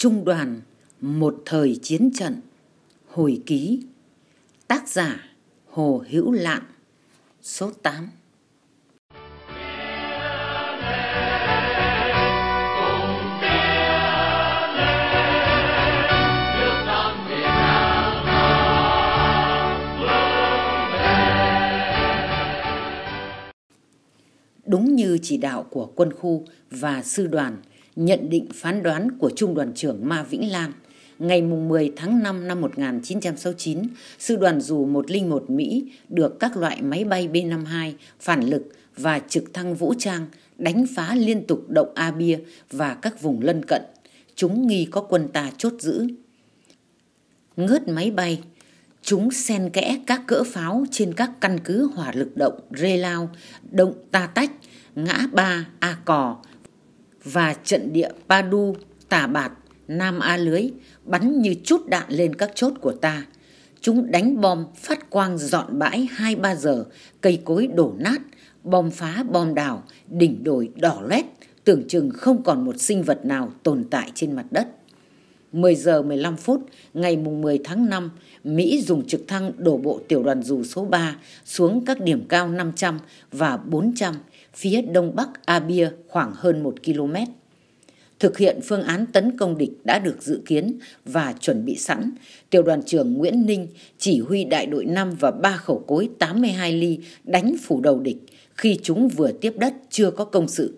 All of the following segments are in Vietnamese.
Trung đoàn Một thời chiến trận Hồi ký Tác giả Hồ Hữu Lạn Số 8 đúng như chỉ đạo của quân khu và sư đoàn nhận định phán đoán của Trung đoàn trưởng Ma Vĩnh Lan ngày 10 tháng 5 năm 1969, sư đoàn dù 101 Mỹ được các loại máy bay B-52, phản lực và trực thăng vũ trang đánh phá liên tục động A Bia và các vùng lân cận. Chúng nghi có quân ta chốt giữ. Ngớt máy bay, chúng xen kẽ các cỡ pháo trên các căn cứ hỏa lực động Rê Lao, động Ta Tách, ngã ba A Cò, và trận địa Padu, Tà Bạt, Nam A Lưới bắn như chút đạn lên các chốt của ta. Chúng đánh bom phát quang dọn bãi 2-3 giờ, cây cối đổ nát, bom phá bom đào, đỉnh đồi đỏ lét, tưởng chừng không còn một sinh vật nào tồn tại trên mặt đất. 10 giờ 15 phút ngày 10 tháng 5, Mỹ dùng trực thăng đổ bộ tiểu đoàn dù số 3 xuống các điểm cao 500 và 400 phía đông bắc Abia khoảng hơn 1 km. Thực hiện phương án tấn công địch đã được dự kiến và chuẩn bị sẵn, tiểu đoàn trưởng Nguyễn Ninh chỉ huy đại đội 5 và 3 khẩu cối 82 ly đánh phủ đầu địch khi chúng vừa tiếp đất chưa có công sự.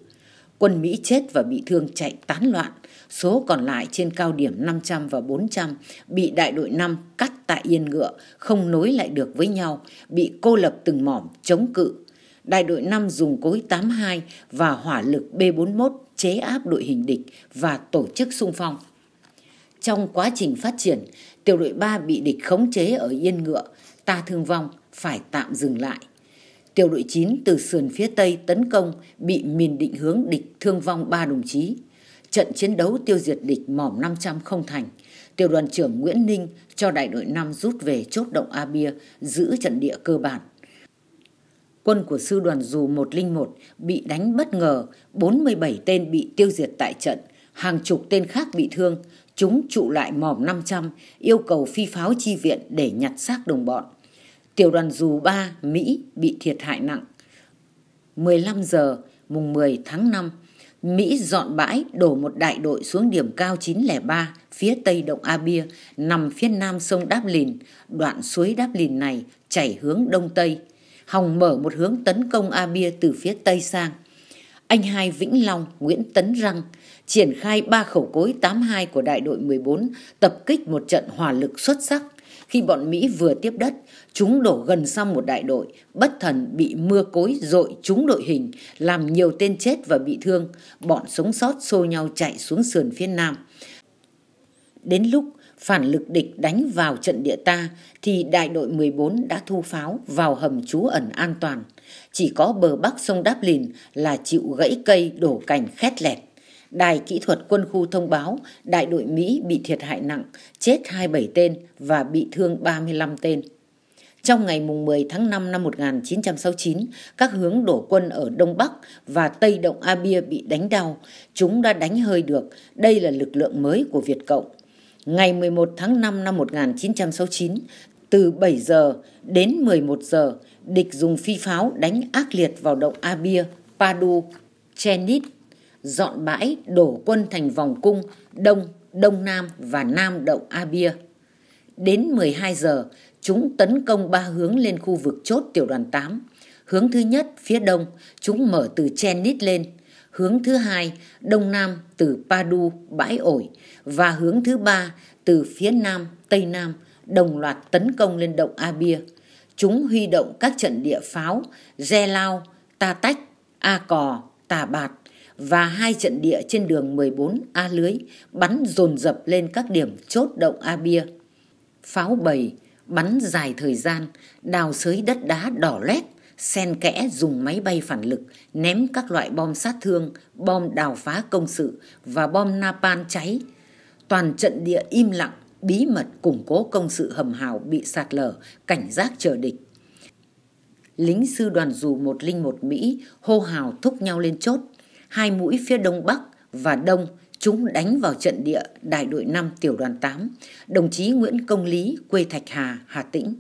Quân Mỹ chết và bị thương chạy tán loạn, số còn lại trên cao điểm 500 và 400 bị đại đội 5 cắt tại yên ngựa, không nối lại được với nhau, bị cô lập từng mỏm, chống cự, đại đội 5 dùng cối 82 và hỏa lực B41 chế áp đội hình địch và tổ chức xung phong. Trong quá trình phát triển, tiểu đội 3 bị địch khống chế ở Yên Ngựa, ta thương vong, phải tạm dừng lại. Tiểu đội 9 từ sườn phía Tây tấn công bị miền định hướng địch thương vong 3 đồng chí. Trận chiến đấu tiêu diệt địch mỏm 500 không thành. Tiểu đoàn trưởng Nguyễn Ninh cho đại đội 5 rút về chốt động A Bia giữ trận địa cơ bản quân của sư đoàn dù 101 bị đánh bất ngờ, 47 tên bị tiêu diệt tại trận, hàng chục tên khác bị thương. Chúng trụ lại mỏm 500, yêu cầu phi pháo chi viện để nhặt xác đồng bọn. Tiểu đoàn dù 3 Mỹ bị thiệt hại nặng. 15 giờ mùng 10 tháng 5, Mỹ dọn bãi đổ một đại đội xuống điểm cao 903 phía tây động Abia nằm phía nam sông Đáp Lìn. Đoạn suối Đáp Lìn này chảy hướng đông tây hòng mở một hướng tấn công A Bia từ phía Tây sang. Anh hai Vĩnh Long, Nguyễn Tấn Răng triển khai ba khẩu cối 82 của đại đội 14 tập kích một trận hỏa lực xuất sắc. Khi bọn Mỹ vừa tiếp đất, chúng đổ gần xong một đại đội, bất thần bị mưa cối dội trúng đội hình, làm nhiều tên chết và bị thương. Bọn sống sót xô nhau chạy xuống sườn phía nam. Đến lúc phản lực địch đánh vào trận địa ta thì đại đội 14 đã thu pháo vào hầm trú ẩn an toàn. Chỉ có bờ bắc sông Đáp Lìn là chịu gãy cây đổ cành khét lẹt. Đài kỹ thuật quân khu thông báo đại đội Mỹ bị thiệt hại nặng, chết 27 tên và bị thương 35 tên. Trong ngày mùng 10 tháng 5 năm 1969, các hướng đổ quân ở Đông Bắc và Tây Động A Bia bị đánh đau. Chúng đã đánh hơi được. Đây là lực lượng mới của Việt Cộng ngày 11 tháng 5 năm 1969, từ 7 giờ đến 11 giờ, địch dùng phi pháo đánh ác liệt vào động Abia, Padu, Chenit, dọn bãi đổ quân thành vòng cung Đông, Đông Nam và Nam động Abia. Đến 12 giờ, chúng tấn công ba hướng lên khu vực chốt tiểu đoàn 8. Hướng thứ nhất, phía đông, chúng mở từ Chenit lên – hướng thứ hai đông nam từ Padu, Bãi Ổi và hướng thứ ba từ phía nam, tây nam đồng loạt tấn công lên động Abia. Chúng huy động các trận địa pháo Re Lao, Ta Tách, A Cò, Tà Bạt và hai trận địa trên đường 14 A Lưới bắn dồn dập lên các điểm chốt động Abia Pháo bầy bắn dài thời gian, đào sới đất đá đỏ lét, sen kẽ dùng máy bay phản lực ném các loại bom sát thương, bom đào phá công sự và bom napalm cháy. Toàn trận địa im lặng, bí mật củng cố công sự hầm hào bị sạt lở, cảnh giác chờ địch. Lính sư đoàn dù 101 Mỹ hô hào thúc nhau lên chốt, hai mũi phía đông bắc và đông chúng đánh vào trận địa đại đội 5 tiểu đoàn 8, đồng chí Nguyễn Công Lý, quê Thạch Hà, Hà Tĩnh,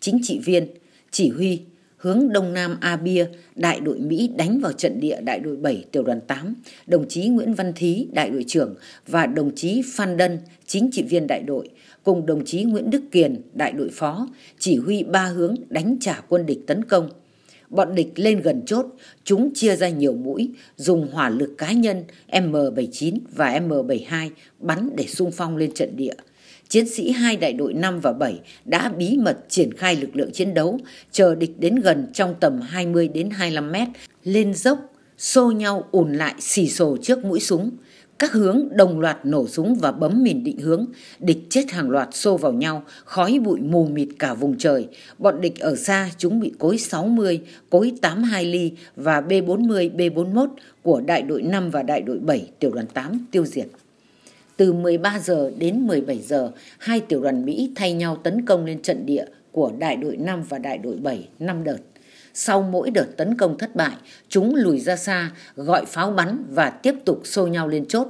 chính trị viên, chỉ huy hướng Đông Nam A Bia, đại đội Mỹ đánh vào trận địa đại đội 7 tiểu đoàn 8, đồng chí Nguyễn Văn Thí, đại đội trưởng và đồng chí Phan Đân, chính trị viên đại đội, cùng đồng chí Nguyễn Đức Kiền, đại đội phó, chỉ huy ba hướng đánh trả quân địch tấn công. Bọn địch lên gần chốt, chúng chia ra nhiều mũi, dùng hỏa lực cá nhân M79 và M72 bắn để xung phong lên trận địa chiến sĩ hai đại đội 5 và 7 đã bí mật triển khai lực lượng chiến đấu, chờ địch đến gần trong tầm 20 đến 25 mét, lên dốc, xô nhau ùn lại xì xồ trước mũi súng. Các hướng đồng loạt nổ súng và bấm mìn định hướng, địch chết hàng loạt xô vào nhau, khói bụi mù mịt cả vùng trời. Bọn địch ở xa chúng bị cối 60, cối 82 ly và B40, B41 của đại đội 5 và đại đội 7 tiểu đoàn 8 tiêu diệt từ 13 giờ đến 17 giờ, hai tiểu đoàn Mỹ thay nhau tấn công lên trận địa của đại đội 5 và đại đội 7 năm đợt. Sau mỗi đợt tấn công thất bại, chúng lùi ra xa, gọi pháo bắn và tiếp tục xô nhau lên chốt.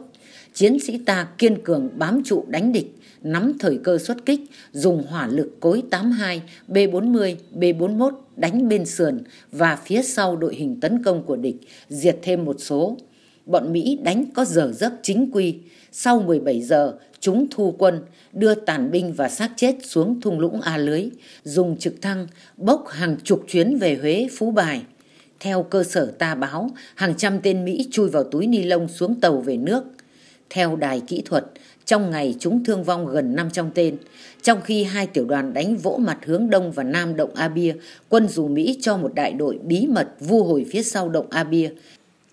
Chiến sĩ ta kiên cường bám trụ đánh địch, nắm thời cơ xuất kích, dùng hỏa lực cối 82, B40, B41 đánh bên sườn và phía sau đội hình tấn công của địch, diệt thêm một số bọn Mỹ đánh có giờ giấc chính quy. Sau 17 giờ, chúng thu quân, đưa tàn binh và xác chết xuống thung lũng A Lưới, dùng trực thăng bốc hàng chục chuyến về Huế, Phú Bài. Theo cơ sở ta báo, hàng trăm tên Mỹ chui vào túi ni lông xuống tàu về nước. Theo đài kỹ thuật, trong ngày chúng thương vong gần 500 tên, trong khi hai tiểu đoàn đánh vỗ mặt hướng đông và nam động A Bia, quân dù Mỹ cho một đại đội bí mật vu hồi phía sau động A Bia.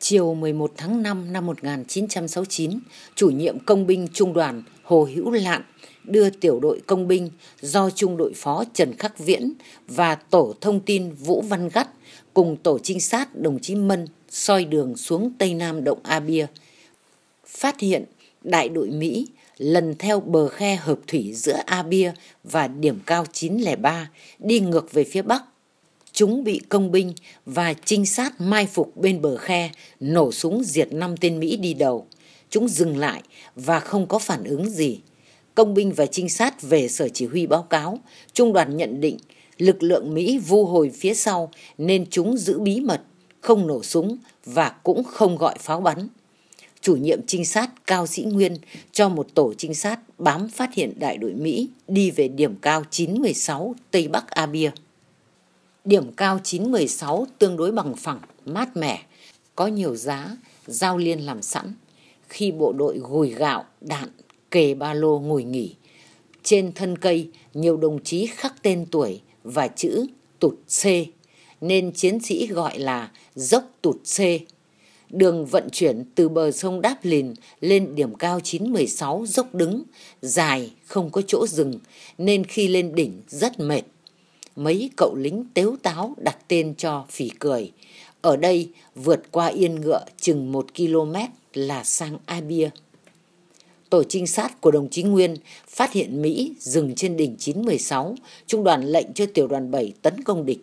Chiều 11 tháng 5 năm 1969, chủ nhiệm công binh trung đoàn Hồ Hữu Lạn đưa tiểu đội công binh do trung đội phó Trần Khắc Viễn và tổ thông tin Vũ Văn Gắt cùng tổ trinh sát đồng chí Mân soi đường xuống Tây Nam Động A Bia. Phát hiện đại đội Mỹ lần theo bờ khe hợp thủy giữa A Bia và điểm cao 903 đi ngược về phía Bắc chúng bị công binh và trinh sát mai phục bên bờ khe nổ súng diệt năm tên mỹ đi đầu chúng dừng lại và không có phản ứng gì công binh và trinh sát về sở chỉ huy báo cáo trung đoàn nhận định lực lượng mỹ vu hồi phía sau nên chúng giữ bí mật không nổ súng và cũng không gọi pháo bắn chủ nhiệm trinh sát cao sĩ nguyên cho một tổ trinh sát bám phát hiện đại đội mỹ đi về điểm cao 916 tây bắc abia Điểm cao 916 tương đối bằng phẳng, mát mẻ, có nhiều giá, giao liên làm sẵn. Khi bộ đội gùi gạo, đạn, kề ba lô ngồi nghỉ, trên thân cây nhiều đồng chí khắc tên tuổi và chữ tụt C, nên chiến sĩ gọi là dốc tụt C. Đường vận chuyển từ bờ sông Đáp Lìn lên điểm cao 916 dốc đứng, dài, không có chỗ dừng, nên khi lên đỉnh rất mệt mấy cậu lính tếu táo đặt tên cho phỉ cười. Ở đây vượt qua yên ngựa chừng một km là sang A Bia. Tổ trinh sát của đồng chí Nguyên phát hiện Mỹ dừng trên đỉnh 916, trung đoàn lệnh cho tiểu đoàn 7 tấn công địch.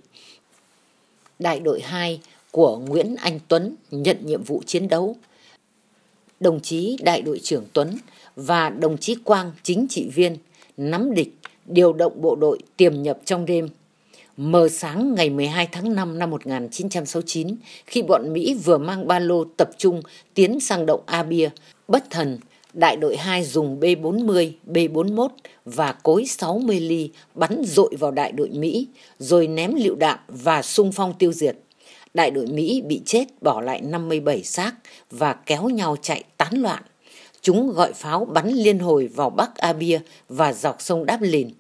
Đại đội 2 của Nguyễn Anh Tuấn nhận nhiệm vụ chiến đấu. Đồng chí đại đội trưởng Tuấn và đồng chí Quang chính trị viên nắm địch, điều động bộ đội tiềm nhập trong đêm Mờ sáng ngày 12 tháng 5 năm 1969, khi bọn Mỹ vừa mang ba lô tập trung tiến sang động Abia, bất thần, đại đội 2 dùng B-40, B-41 và cối 60 ly bắn dội vào đại đội Mỹ, rồi ném lựu đạn và sung phong tiêu diệt. Đại đội Mỹ bị chết bỏ lại 57 xác và kéo nhau chạy tán loạn. Chúng gọi pháo bắn liên hồi vào Bắc Abia và dọc sông Đáp Lìn.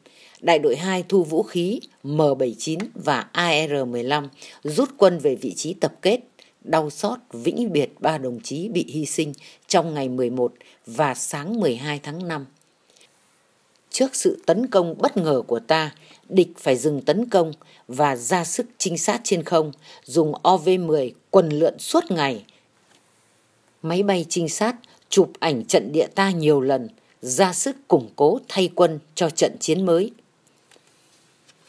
Đại đội 2 thu vũ khí, M79 và AR15 rút quân về vị trí tập kết, đau xót vĩnh biệt ba đồng chí bị hy sinh trong ngày 11 và sáng 12 tháng 5. Trước sự tấn công bất ngờ của ta, địch phải dừng tấn công và ra sức trinh sát trên không, dùng OV-10 quần lượn suốt ngày. Máy bay trinh sát chụp ảnh trận địa ta nhiều lần, ra sức củng cố thay quân cho trận chiến mới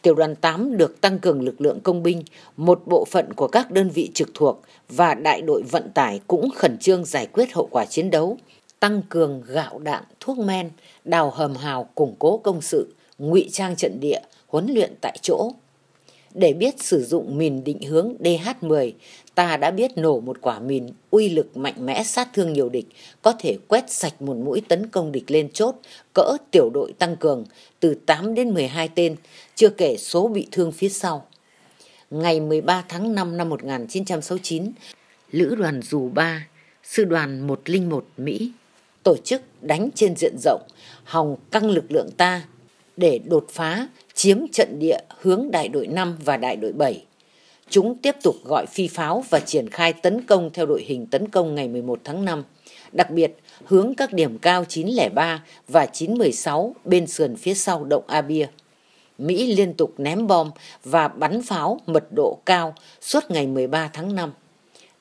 tiểu đoàn 8 được tăng cường lực lượng công binh, một bộ phận của các đơn vị trực thuộc và đại đội vận tải cũng khẩn trương giải quyết hậu quả chiến đấu, tăng cường gạo đạn, thuốc men, đào hầm hào củng cố công sự, ngụy trang trận địa, huấn luyện tại chỗ, để biết sử dụng mìn định hướng DH10, ta đã biết nổ một quả mìn uy lực mạnh mẽ sát thương nhiều địch, có thể quét sạch một mũi tấn công địch lên chốt, cỡ tiểu đội tăng cường, từ 8 đến 12 tên, chưa kể số bị thương phía sau. Ngày 13 tháng 5 năm 1969, Lữ đoàn Dù 3, Sư đoàn 101 Mỹ, tổ chức đánh trên diện rộng, hòng căng lực lượng ta để đột phá chiếm trận địa hướng đại đội 5 và đại đội 7. Chúng tiếp tục gọi phi pháo và triển khai tấn công theo đội hình tấn công ngày 11 tháng 5, đặc biệt hướng các điểm cao 903 và 916 bên sườn phía sau động Abia, Mỹ liên tục ném bom và bắn pháo mật độ cao suốt ngày 13 tháng 5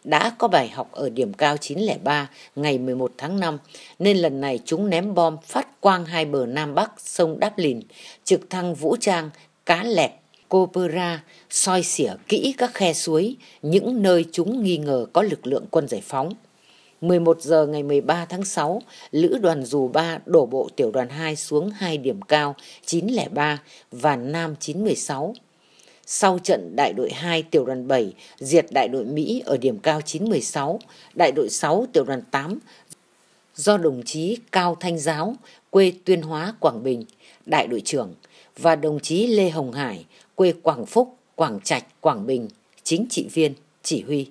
đã có bài học ở điểm cao 903 ngày 11 tháng 5, nên lần này chúng ném bom phát quang hai bờ Nam Bắc sông Đáp Lìn, trực thăng vũ trang, cá lẹt, copera soi xỉa kỹ các khe suối, những nơi chúng nghi ngờ có lực lượng quân giải phóng. 11 giờ ngày 13 tháng 6, Lữ đoàn Dù 3 đổ bộ tiểu đoàn 2 xuống hai điểm cao 903 và Nam 916. Sau trận đại đội 2 tiểu đoàn 7 diệt đại đội Mỹ ở điểm cao 916, đại đội 6 tiểu đoàn 8 do đồng chí Cao Thanh Giáo, quê Tuyên Hóa, Quảng Bình, đại đội trưởng và đồng chí Lê Hồng Hải, quê Quảng Phúc, Quảng Trạch, Quảng Bình, chính trị viên, chỉ huy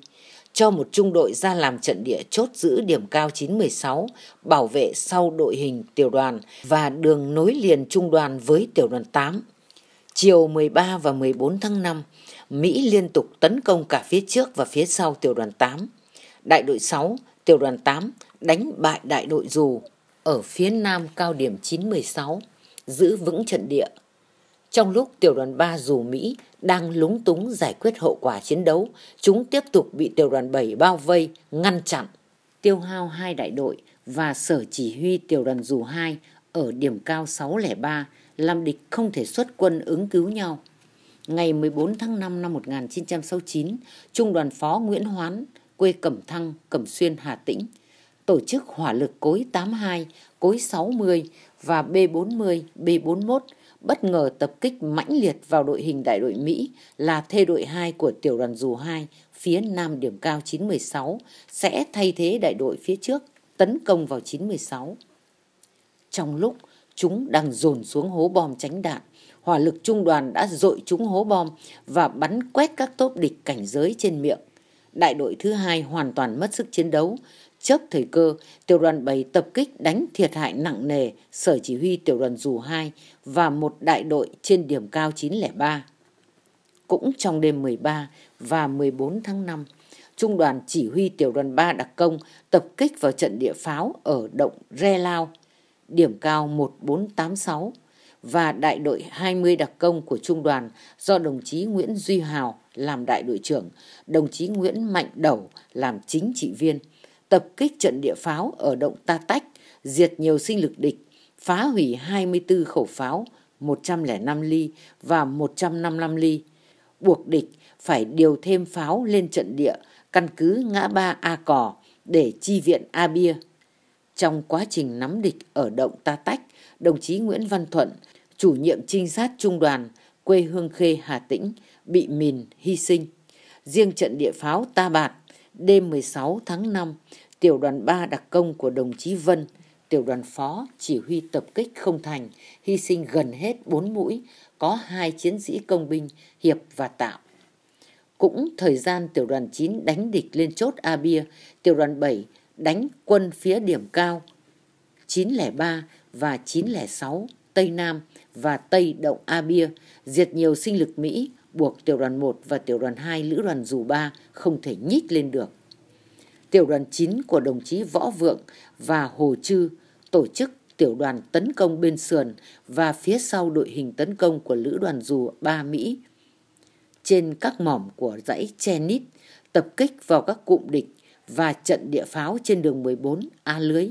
cho một trung đội ra làm trận địa chốt giữ điểm cao 916, bảo vệ sau đội hình tiểu đoàn và đường nối liền trung đoàn với tiểu đoàn 8. Chiều 13 và 14 tháng 5, Mỹ liên tục tấn công cả phía trước và phía sau tiểu đoàn 8. Đại đội 6, tiểu đoàn 8 đánh bại đại đội dù ở phía nam cao điểm 916, giữ vững trận địa. Trong lúc tiểu đoàn 3 dù Mỹ đang lúng túng giải quyết hậu quả chiến đấu, chúng tiếp tục bị tiểu đoàn 7 bao vây, ngăn chặn. Tiêu hao hai đại đội và sở chỉ huy tiểu đoàn dù 2 ở điểm cao 603 làm địch không thể xuất quân ứng cứu nhau. Ngày 14 tháng 5 năm 1969, Trung đoàn Phó Nguyễn Hoán, quê Cẩm Thăng, Cẩm Xuyên, Hà Tĩnh, tổ chức hỏa lực cối 82, cối 60 và B40, B41 bất ngờ tập kích mãnh liệt vào đội hình đại đội Mỹ là thê đội 2 của tiểu đoàn dù 2 phía nam điểm cao 916 sẽ thay thế đại đội phía trước tấn công vào 916. Trong lúc chúng đang dồn xuống hố bom tránh đạn. Hỏa lực trung đoàn đã dội chúng hố bom và bắn quét các tốp địch cảnh giới trên miệng. Đại đội thứ hai hoàn toàn mất sức chiến đấu. Chớp thời cơ, tiểu đoàn 7 tập kích đánh thiệt hại nặng nề sở chỉ huy tiểu đoàn dù 2 và một đại đội trên điểm cao 903. Cũng trong đêm 13 và 14 tháng 5, Trung đoàn chỉ huy tiểu đoàn 3 đặc công tập kích vào trận địa pháo ở động Re Lao điểm cao 1486 và đại đội 20 đặc công của trung đoàn do đồng chí Nguyễn Duy Hào làm đại đội trưởng, đồng chí Nguyễn Mạnh Đẩu làm chính trị viên, tập kích trận địa pháo ở động Ta Tách, diệt nhiều sinh lực địch, phá hủy 24 khẩu pháo, 105 ly và 155 ly, buộc địch phải điều thêm pháo lên trận địa căn cứ ngã ba A Cò để chi viện A Bia. Trong quá trình nắm địch ở động Ta Tách, đồng chí Nguyễn Văn Thuận, chủ nhiệm trinh sát trung đoàn, quê Hương Khê, Hà Tĩnh, bị mìn, hy sinh. Riêng trận địa pháo Ta Bạt, đêm 16 tháng 5, tiểu đoàn 3 đặc công của đồng chí Vân, tiểu đoàn phó chỉ huy tập kích không thành, hy sinh gần hết 4 mũi, có hai chiến sĩ công binh Hiệp và Tạo. Cũng thời gian tiểu đoàn 9 đánh địch lên chốt A Bia, tiểu đoàn 7 đánh quân phía điểm cao 903 và 906 Tây Nam và Tây Động A Bia, diệt nhiều sinh lực Mỹ, buộc tiểu đoàn 1 và tiểu đoàn 2 lữ đoàn dù 3 không thể nhích lên được. Tiểu đoàn 9 của đồng chí Võ Vượng và Hồ Trư tổ chức tiểu đoàn tấn công bên sườn và phía sau đội hình tấn công của lữ đoàn dù 3 Mỹ. Trên các mỏm của dãy Chenit, tập kích vào các cụm địch và trận địa pháo trên đường 14 A Lưới.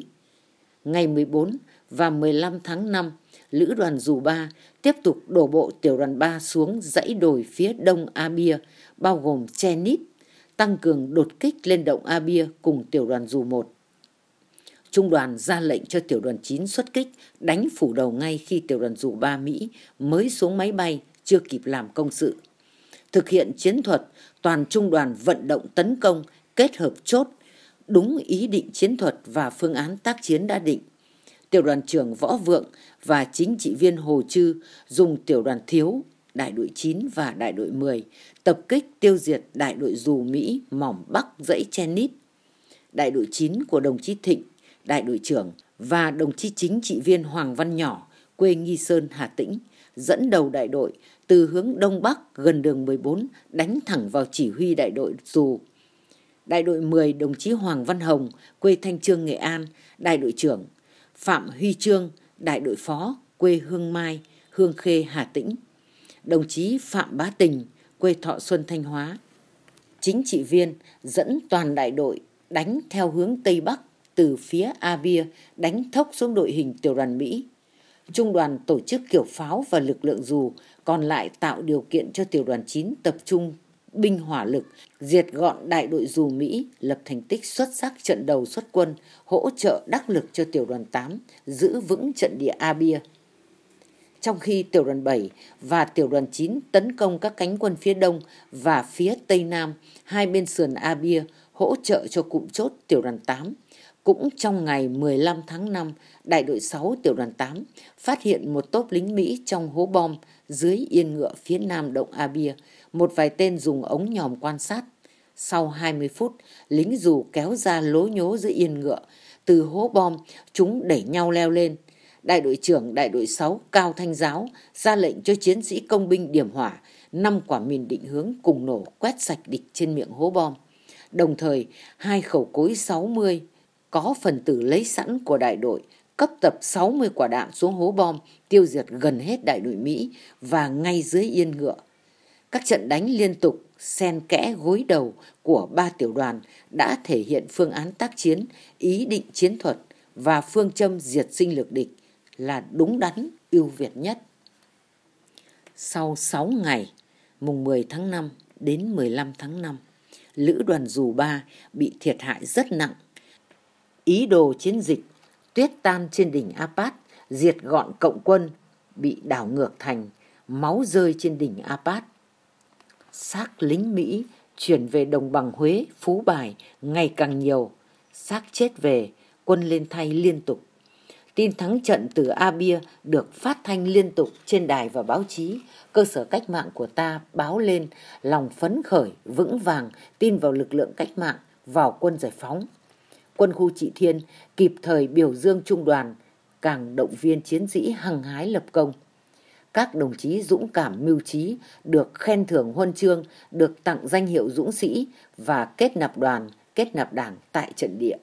Ngày 14 và 15 tháng 5, Lữ đoàn Dù ba tiếp tục đổ bộ tiểu đoàn 3 xuống dãy đồi phía đông A Bia, bao gồm Che Nít, tăng cường đột kích lên động A Bia cùng tiểu đoàn Dù 1. Trung đoàn ra lệnh cho tiểu đoàn 9 xuất kích, đánh phủ đầu ngay khi tiểu đoàn dù 3 Mỹ mới xuống máy bay, chưa kịp làm công sự. Thực hiện chiến thuật, toàn trung đoàn vận động tấn công kết hợp chốt đúng ý định chiến thuật và phương án tác chiến đã định. Tiểu đoàn trưởng Võ Vượng và chính trị viên Hồ Trư dùng tiểu đoàn thiếu, đại đội 9 và đại đội 10 tập kích tiêu diệt đại đội dù Mỹ mỏng bắc dãy che nít. Đại đội 9 của đồng chí Thịnh, đại đội trưởng và đồng chí chính trị viên Hoàng Văn Nhỏ, quê Nghi Sơn, Hà Tĩnh, dẫn đầu đại đội từ hướng đông bắc gần đường 14 đánh thẳng vào chỉ huy đại đội dù đại đội 10 đồng chí Hoàng Văn Hồng, quê Thanh Trương, Nghệ An, đại đội trưởng, Phạm Huy Trương, đại đội phó, quê Hương Mai, Hương Khê, Hà Tĩnh, đồng chí Phạm Bá Tình, quê Thọ Xuân, Thanh Hóa, chính trị viên dẫn toàn đại đội đánh theo hướng Tây Bắc từ phía A Bia đánh thốc xuống đội hình tiểu đoàn Mỹ. Trung đoàn tổ chức kiểu pháo và lực lượng dù còn lại tạo điều kiện cho tiểu đoàn 9 tập trung binh hỏa lực, diệt gọn đại đội dù Mỹ, lập thành tích xuất sắc trận đầu xuất quân, hỗ trợ đắc lực cho tiểu đoàn 8, giữ vững trận địa A Bia. Trong khi tiểu đoàn 7 và tiểu đoàn 9 tấn công các cánh quân phía đông và phía tây nam, hai bên sườn A Bia hỗ trợ cho cụm chốt tiểu đoàn 8. Cũng trong ngày 15 tháng 5, đại đội 6 tiểu đoàn 8 phát hiện một tốp lính Mỹ trong hố bom dưới yên ngựa phía nam động A Bia, một vài tên dùng ống nhòm quan sát. Sau 20 phút, lính dù kéo ra lố nhố giữa yên ngựa. Từ hố bom, chúng đẩy nhau leo lên. Đại đội trưởng đại đội 6 Cao Thanh Giáo ra lệnh cho chiến sĩ công binh điểm hỏa, năm quả mìn định hướng cùng nổ quét sạch địch trên miệng hố bom. Đồng thời, hai khẩu cối 60 có phần tử lấy sẵn của đại đội cấp tập 60 quả đạn xuống hố bom tiêu diệt gần hết đại đội Mỹ và ngay dưới yên ngựa. Các trận đánh liên tục xen kẽ gối đầu của ba tiểu đoàn đã thể hiện phương án tác chiến, ý định chiến thuật và phương châm diệt sinh lực địch là đúng đắn, ưu việt nhất. Sau 6 ngày, mùng 10 tháng 5 đến 15 tháng 5, Lữ đoàn Dù ba bị thiệt hại rất nặng. Ý đồ chiến dịch tuyết tan trên đỉnh Apat, diệt gọn cộng quân, bị đảo ngược thành, máu rơi trên đỉnh Apat xác lính Mỹ chuyển về đồng bằng Huế, Phú Bài ngày càng nhiều, xác chết về, quân lên thay liên tục. Tin thắng trận từ A Bia được phát thanh liên tục trên đài và báo chí, cơ sở cách mạng của ta báo lên lòng phấn khởi, vững vàng, tin vào lực lượng cách mạng, vào quân giải phóng. Quân khu Trị Thiên kịp thời biểu dương trung đoàn, càng động viên chiến sĩ hăng hái lập công các đồng chí dũng cảm mưu trí được khen thưởng huân chương, được tặng danh hiệu dũng sĩ và kết nạp đoàn, kết nạp đảng tại trận địa.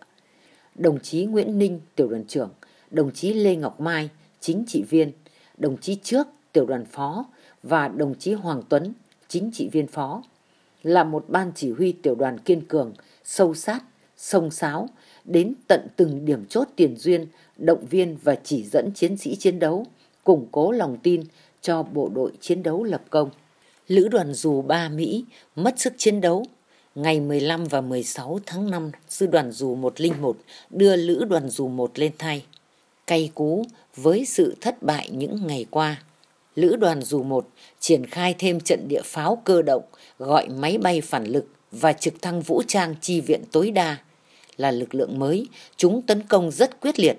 Đồng chí Nguyễn Ninh, tiểu đoàn trưởng, đồng chí Lê Ngọc Mai, chính trị viên, đồng chí trước, tiểu đoàn phó và đồng chí Hoàng Tuấn, chính trị viên phó, là một ban chỉ huy tiểu đoàn kiên cường, sâu sát, sông sáo, đến tận từng điểm chốt tiền duyên, động viên và chỉ dẫn chiến sĩ chiến đấu – củng cố lòng tin cho bộ đội chiến đấu lập công. Lữ đoàn dù 3 Mỹ mất sức chiến đấu. Ngày 15 và 16 tháng 5, sư đoàn dù 101 đưa lữ đoàn dù 1 lên thay. Cay cú với sự thất bại những ngày qua. Lữ đoàn dù 1 triển khai thêm trận địa pháo cơ động, gọi máy bay phản lực và trực thăng vũ trang chi viện tối đa. Là lực lượng mới, chúng tấn công rất quyết liệt,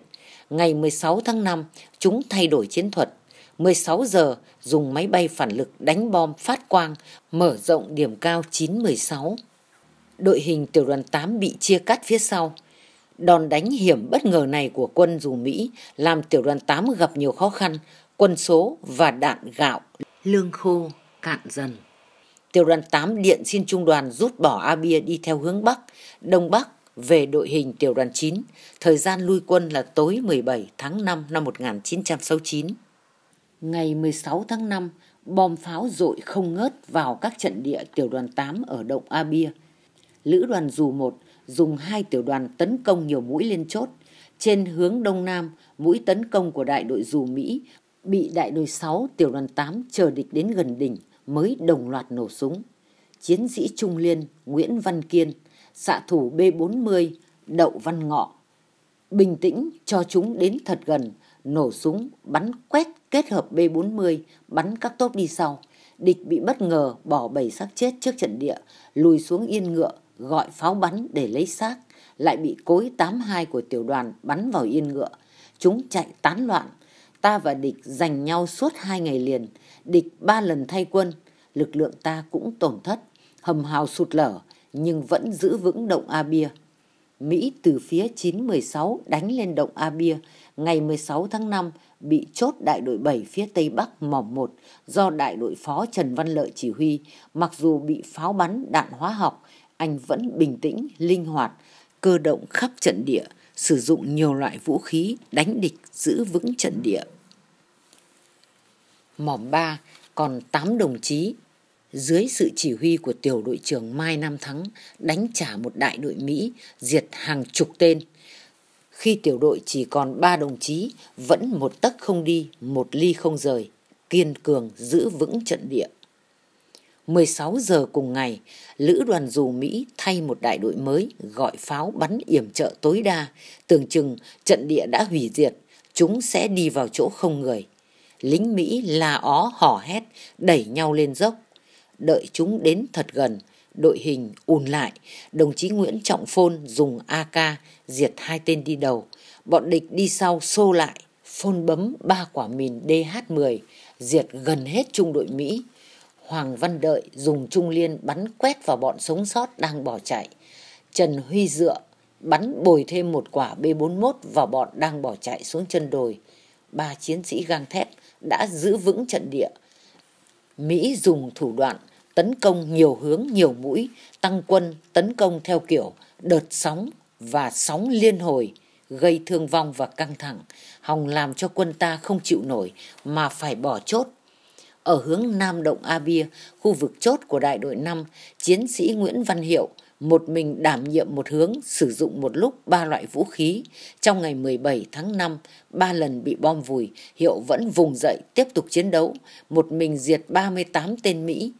ngày 16 tháng 5, chúng thay đổi chiến thuật. 16 giờ, dùng máy bay phản lực đánh bom phát quang, mở rộng điểm cao 916. Đội hình tiểu đoàn 8 bị chia cắt phía sau. Đòn đánh hiểm bất ngờ này của quân dù Mỹ làm tiểu đoàn 8 gặp nhiều khó khăn, quân số và đạn gạo, lương khô cạn dần. Tiểu đoàn 8 điện xin trung đoàn rút bỏ A Bia đi theo hướng Bắc, Đông Bắc về đội hình tiểu đoàn 9, thời gian lui quân là tối 17 tháng 5 năm 1969. Ngày 16 tháng 5, bom pháo dội không ngớt vào các trận địa tiểu đoàn 8 ở động A Bia. Lữ đoàn dù 1 dùng hai tiểu đoàn tấn công nhiều mũi lên chốt. Trên hướng Đông Nam, mũi tấn công của đại đội dù Mỹ bị đại đội 6 tiểu đoàn 8 chờ địch đến gần đỉnh mới đồng loạt nổ súng. Chiến sĩ Trung Liên Nguyễn Văn Kiên xạ thủ B40 Đậu Văn Ngọ. Bình tĩnh cho chúng đến thật gần, nổ súng, bắn quét kết hợp B40, bắn các tốp đi sau. Địch bị bất ngờ bỏ bảy xác chết trước trận địa, lùi xuống yên ngựa, gọi pháo bắn để lấy xác, lại bị cối 82 của tiểu đoàn bắn vào yên ngựa. Chúng chạy tán loạn, ta và địch giành nhau suốt hai ngày liền, địch ba lần thay quân, lực lượng ta cũng tổn thất, hầm hào sụt lở, nhưng vẫn giữ vững động A Bia. Mỹ từ phía 916 đánh lên động A Bia ngày 16 tháng 5 bị chốt đại đội 7 phía Tây Bắc mỏng 1 do đại đội phó Trần Văn Lợi chỉ huy. Mặc dù bị pháo bắn đạn hóa học, anh vẫn bình tĩnh, linh hoạt, cơ động khắp trận địa, sử dụng nhiều loại vũ khí đánh địch giữ vững trận địa. Mỏm 3 còn 8 đồng chí dưới sự chỉ huy của tiểu đội trưởng Mai Nam Thắng đánh trả một đại đội Mỹ diệt hàng chục tên. Khi tiểu đội chỉ còn ba đồng chí, vẫn một tấc không đi, một ly không rời, kiên cường giữ vững trận địa. 16 giờ cùng ngày, lữ đoàn dù Mỹ thay một đại đội mới gọi pháo bắn yểm trợ tối đa, tưởng chừng trận địa đã hủy diệt, chúng sẽ đi vào chỗ không người. Lính Mỹ la ó hò hét, đẩy nhau lên dốc, đợi chúng đến thật gần, đội hình ùn lại, đồng chí Nguyễn Trọng Phôn dùng AK diệt hai tên đi đầu, bọn địch đi sau xô lại, Phôn bấm ba quả mìn DH-10, diệt gần hết trung đội Mỹ. Hoàng Văn Đợi dùng trung liên bắn quét vào bọn sống sót đang bỏ chạy. Trần Huy Dựa bắn bồi thêm một quả B41 vào bọn đang bỏ chạy xuống chân đồi. Ba chiến sĩ gang thép đã giữ vững trận địa. Mỹ dùng thủ đoạn tấn công nhiều hướng nhiều mũi, tăng quân tấn công theo kiểu đợt sóng và sóng liên hồi, gây thương vong và căng thẳng, hòng làm cho quân ta không chịu nổi mà phải bỏ chốt. Ở hướng Nam Động A Bia, khu vực chốt của đại đội 5, chiến sĩ Nguyễn Văn Hiệu một mình đảm nhiệm một hướng sử dụng một lúc ba loại vũ khí. Trong ngày 17 tháng 5, ba lần bị bom vùi, Hiệu vẫn vùng dậy tiếp tục chiến đấu, một mình diệt 38 tên Mỹ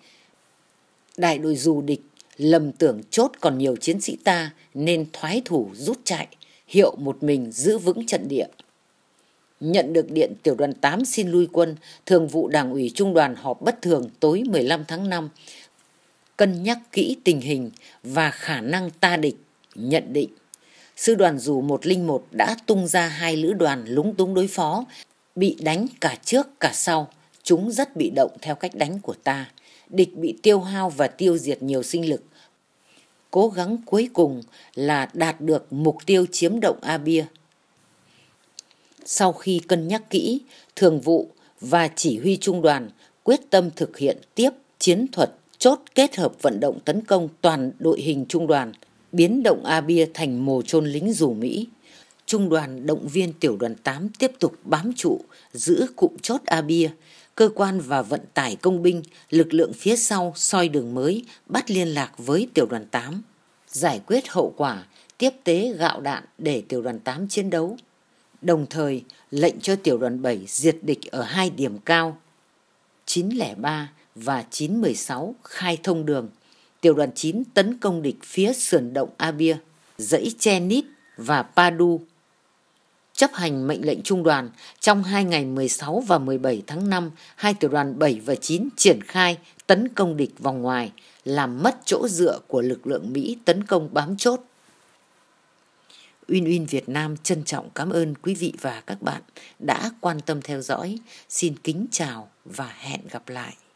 đại đội dù địch lầm tưởng chốt còn nhiều chiến sĩ ta nên thoái thủ rút chạy hiệu một mình giữ vững trận địa nhận được điện tiểu đoàn 8 xin lui quân thường vụ đảng ủy trung đoàn họp bất thường tối 15 tháng 5 cân nhắc kỹ tình hình và khả năng ta địch nhận định sư đoàn dù 101 đã tung ra hai lữ đoàn lúng túng đối phó bị đánh cả trước cả sau Chúng rất bị động theo cách đánh của ta. Địch bị tiêu hao và tiêu diệt nhiều sinh lực. Cố gắng cuối cùng là đạt được mục tiêu chiếm động A Bia. Sau khi cân nhắc kỹ, thường vụ và chỉ huy trung đoàn quyết tâm thực hiện tiếp chiến thuật chốt kết hợp vận động tấn công toàn đội hình trung đoàn, biến động A Bia thành mồ chôn lính dù Mỹ. Trung đoàn động viên tiểu đoàn 8 tiếp tục bám trụ, giữ cụm chốt A Bia, cơ quan và vận tải công binh, lực lượng phía sau soi đường mới, bắt liên lạc với tiểu đoàn 8, giải quyết hậu quả, tiếp tế gạo đạn để tiểu đoàn 8 chiến đấu. Đồng thời, lệnh cho tiểu đoàn 7 diệt địch ở hai điểm cao 903 và 916 khai thông đường. Tiểu đoàn 9 tấn công địch phía sườn động Abia, dãy Chenit và Padu chấp hành mệnh lệnh trung đoàn trong hai ngày 16 và 17 tháng 5, hai tiểu đoàn 7 và 9 triển khai tấn công địch vòng ngoài, làm mất chỗ dựa của lực lượng Mỹ tấn công bám chốt. Uyên Uyên Việt Nam trân trọng cảm ơn quý vị và các bạn đã quan tâm theo dõi. Xin kính chào và hẹn gặp lại.